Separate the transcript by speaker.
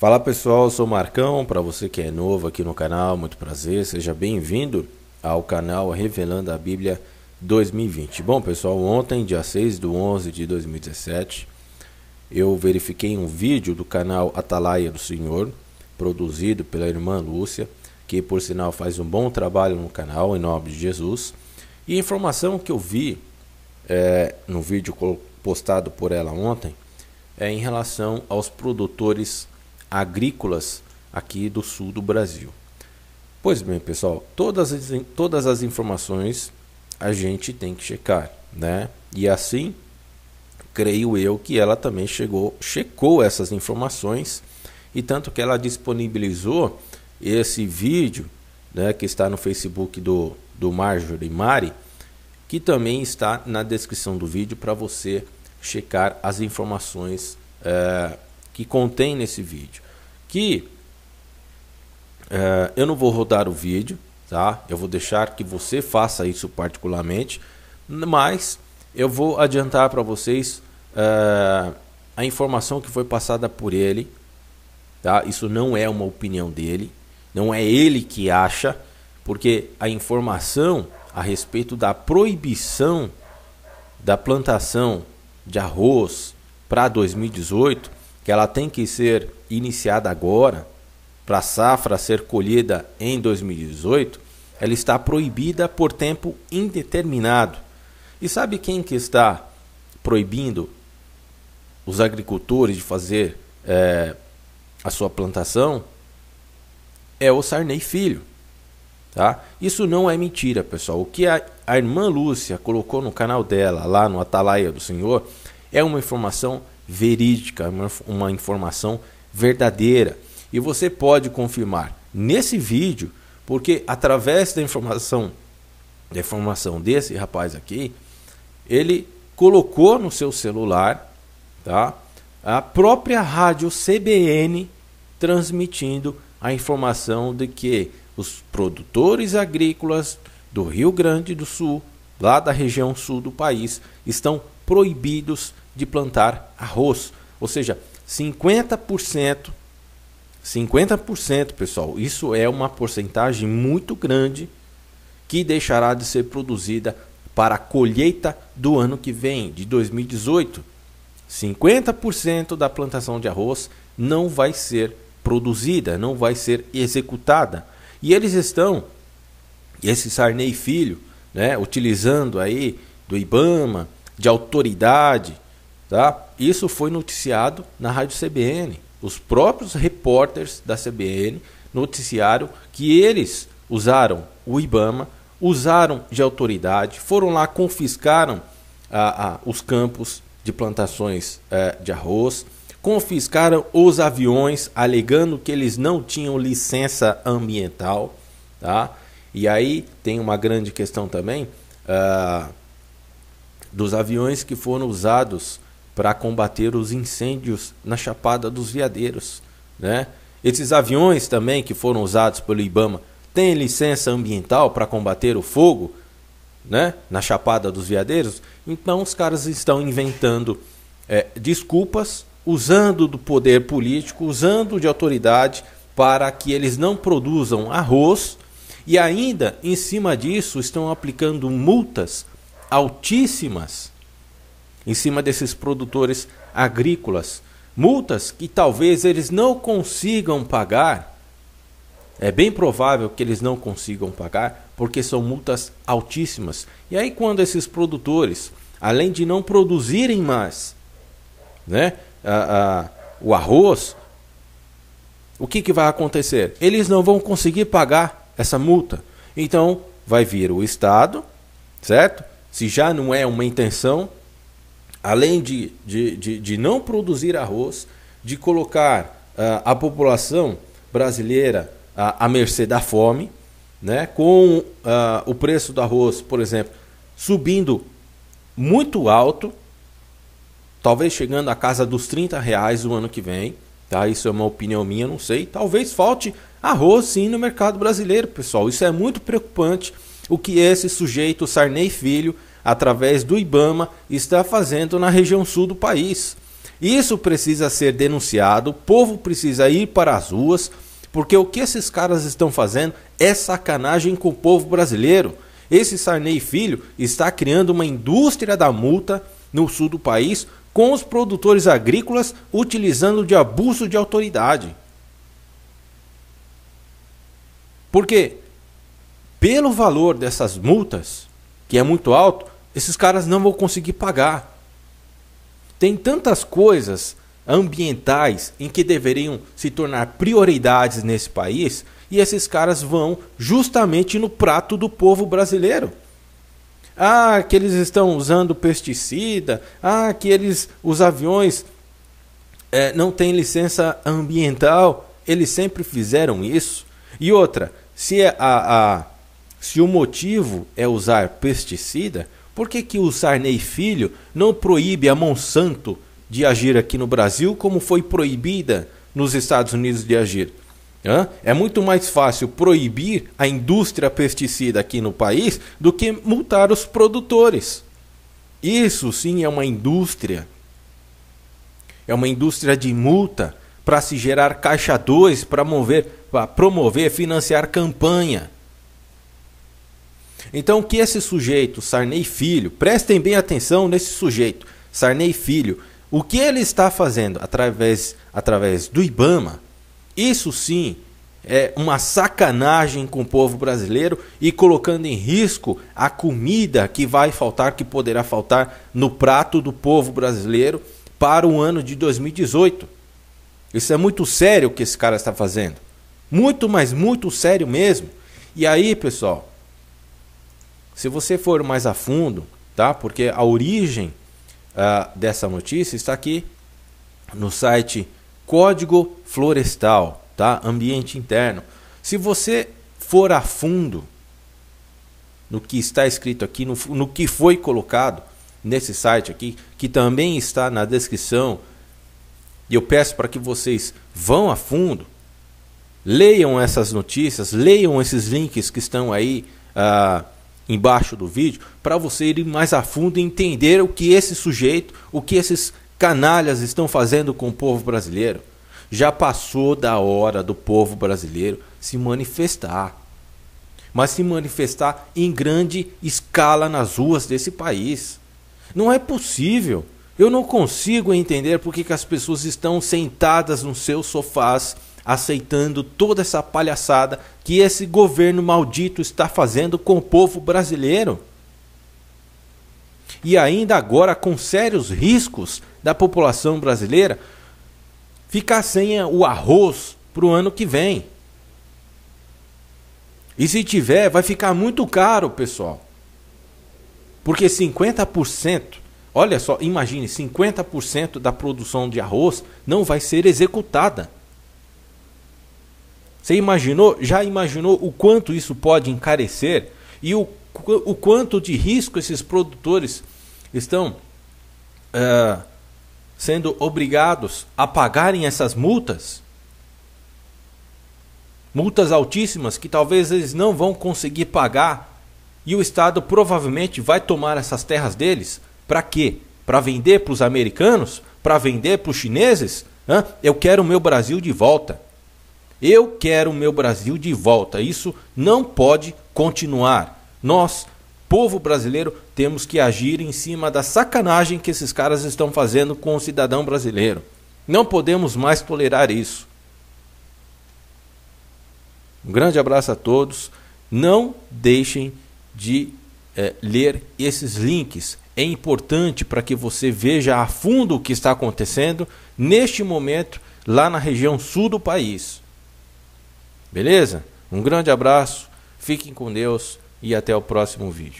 Speaker 1: Fala pessoal, eu sou o Marcão. Para você que é novo aqui no canal, muito prazer, seja bem-vindo ao canal Revelando a Bíblia 2020. Bom pessoal, ontem, dia 6 do 11 de 2017, eu verifiquei um vídeo do canal Atalaia do Senhor, produzido pela irmã Lúcia, que por sinal faz um bom trabalho no canal, em nome de Jesus. E a informação que eu vi é, no vídeo postado por ela ontem é em relação aos produtores agrícolas aqui do sul do Brasil. Pois bem, pessoal, todas as, todas as informações a gente tem que checar, né? E assim, creio eu que ela também chegou, checou essas informações e tanto que ela disponibilizou esse vídeo, né, que está no Facebook do do Marjorie Mari, que também está na descrição do vídeo para você checar as informações é, que contém nesse vídeo. Que eh, eu não vou rodar o vídeo, tá? Eu vou deixar que você faça isso particularmente, mas eu vou adiantar para vocês eh, a informação que foi passada por ele, tá? Isso não é uma opinião dele, não é ele que acha, porque a informação a respeito da proibição da plantação de arroz para 2018 que ela tem que ser iniciada agora, para a safra ser colhida em 2018, ela está proibida por tempo indeterminado. E sabe quem que está proibindo os agricultores de fazer é, a sua plantação? É o Sarney Filho. Tá? Isso não é mentira, pessoal. O que a, a irmã Lúcia colocou no canal dela, lá no Atalaia do Senhor, é uma informação verídica, uma, informação verdadeira. E você pode confirmar nesse vídeo, porque através da informação, da informação desse rapaz aqui, ele colocou no seu celular, tá? A própria rádio CBN transmitindo a informação de que os produtores agrícolas do Rio Grande do Sul, lá da região sul do país, estão proibidos de plantar arroz. Ou seja, 50%, 50%, pessoal, isso é uma porcentagem muito grande que deixará de ser produzida para a colheita do ano que vem, de 2018. 50% da plantação de arroz não vai ser produzida, não vai ser executada. E eles estão, esse Sarney Filho, né, utilizando aí do IBAMA, de autoridade, Tá? Isso foi noticiado na rádio CBN. Os próprios repórteres da CBN noticiaram que eles usaram o IBAMA, usaram de autoridade, foram lá, confiscaram ah, ah, os campos de plantações eh, de arroz, confiscaram os aviões, alegando que eles não tinham licença ambiental. Tá? E aí tem uma grande questão também ah, dos aviões que foram usados para combater os incêndios na Chapada dos Veadeiros. Né? Esses aviões também que foram usados pelo Ibama têm licença ambiental para combater o fogo né? na Chapada dos Veadeiros? Então os caras estão inventando é, desculpas, usando do poder político, usando de autoridade para que eles não produzam arroz e ainda em cima disso estão aplicando multas altíssimas em cima desses produtores agrícolas. Multas que talvez eles não consigam pagar. É bem provável que eles não consigam pagar, porque são multas altíssimas. E aí, quando esses produtores, além de não produzirem mais né, a, a, o arroz, o que, que vai acontecer? Eles não vão conseguir pagar essa multa. Então, vai vir o Estado, certo? Se já não é uma intenção, além de, de, de, de não produzir arroz, de colocar uh, a população brasileira uh, à mercê da fome, né? com uh, o preço do arroz, por exemplo, subindo muito alto, talvez chegando à casa dos 30 reais o ano que vem. Tá? Isso é uma opinião minha, não sei. Talvez falte arroz sim no mercado brasileiro, pessoal. Isso é muito preocupante. O que esse sujeito, Sarney Filho, através do IBAMA, está fazendo na região sul do país. Isso precisa ser denunciado, o povo precisa ir para as ruas, porque o que esses caras estão fazendo é sacanagem com o povo brasileiro. Esse Sarney Filho está criando uma indústria da multa no sul do país com os produtores agrícolas utilizando de abuso de autoridade. Porque, pelo valor dessas multas, que é muito alto, esses caras não vão conseguir pagar. Tem tantas coisas ambientais em que deveriam se tornar prioridades nesse país e esses caras vão justamente no prato do povo brasileiro. Ah, que eles estão usando pesticida, ah, que eles, os aviões é, não têm licença ambiental. Eles sempre fizeram isso. E outra, se é a, a se o motivo é usar pesticida, por que, que o Sarney Filho não proíbe a Monsanto de agir aqui no Brasil como foi proibida nos Estados Unidos de agir? Hã? É muito mais fácil proibir a indústria pesticida aqui no país do que multar os produtores. Isso sim é uma indústria. É uma indústria de multa para se gerar caixa 2 para promover, financiar campanha. Então, que esse sujeito, Sarney Filho, prestem bem atenção nesse sujeito, Sarney Filho, o que ele está fazendo através, através do Ibama, isso sim é uma sacanagem com o povo brasileiro e colocando em risco a comida que vai faltar, que poderá faltar no prato do povo brasileiro para o ano de 2018. Isso é muito sério o que esse cara está fazendo. Muito, mas muito sério mesmo. E aí, pessoal, se você for mais a fundo, tá? Porque a origem ah, dessa notícia está aqui no site Código Florestal, tá? Ambiente Interno. Se você for a fundo no que está escrito aqui, no, no que foi colocado nesse site aqui, que também está na descrição, e eu peço para que vocês vão a fundo, leiam essas notícias, leiam esses links que estão aí. Ah, embaixo do vídeo para você ir mais a fundo e entender o que esse sujeito, o que esses canalhas estão fazendo com o povo brasileiro. Já passou da hora do povo brasileiro se manifestar. Mas se manifestar em grande escala nas ruas desse país. Não é possível. Eu não consigo entender por que, que as pessoas estão sentadas nos seus sofás aceitando toda essa palhaçada que esse governo maldito está fazendo com o povo brasileiro. E ainda agora com sérios riscos da população brasileira ficar sem o arroz para o ano que vem. E se tiver, vai ficar muito caro, pessoal. Porque 50%, olha só, imagine, 50% da produção de arroz não vai ser executada. Você imaginou? Já imaginou o quanto isso pode encarecer e o, o quanto de risco esses produtores estão é, sendo obrigados a pagarem essas multas? Multas altíssimas que talvez eles não vão conseguir pagar e o Estado provavelmente vai tomar essas terras deles para quê? Para vender para os americanos? Para vender para os chineses? Hã? Eu quero o meu Brasil de volta. Eu quero o meu Brasil de volta. Isso não pode continuar. Nós, povo brasileiro, temos que agir em cima da sacanagem que esses caras estão fazendo com o cidadão brasileiro. Não podemos mais tolerar isso. Um grande abraço a todos. Não deixem de é, ler esses links. É importante para que você veja a fundo o que está acontecendo neste momento lá na região sul do país. Beleza? Um grande abraço, fiquem com Deus e até o próximo vídeo.